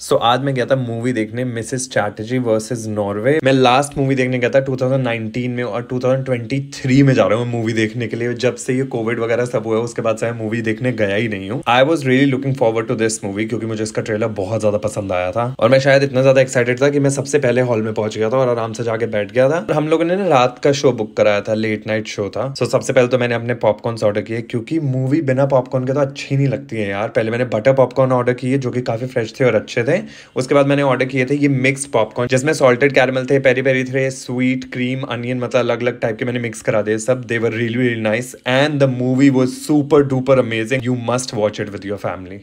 सो so, आज मैं गया था मूवी देखने मिसेस चैटर्जी वर्सेस नॉर्वे मैं लास्ट मूवी देखने गया था 2019 में और 2023 में जा रहा हूँ मूवी देखने के लिए जब से ये कोविड वगैरह सब हुआ है उसके बाद से मैं मूवी देखने गया ही नहीं हूँ I was really looking forward to this movie क्योंकि मुझे इसका ट्रेलर बहुत ज्यादा पसंद आया था और मैं शायद इतना ज्यादा एक्साइटेड था कि मैं सबसे पहले हॉल में पहुंच गया था और आराम से जाके बैठ गया था हम लोगों ने ना रात का शो बुक कराया था लेट नाइट शो था सो so, सबसे पहले तो मैंने अपने पॉपकॉर्न ऑर्डर किए क्योंकि मूवी बिना पॉपकॉर्न के तो अच्छी नहीं लगती है यार पहले मैंने बटर पॉपकॉर्न ऑर्डर किए जो कि काफी फ्रेश थे और अच्छे थे उसके बाद मैंने ऑर्डर किए थे ये मिक्स पॉपकॉर्न जिसमें सॉल्टेड कैरमल थे पेरी पेरी थे स्वीट क्रीम अनियन मतलब अलग अलग टाइप के मैंने मिक्स करा दिए सब they were really really nice and the movie was super duper amazing you must watch it with your family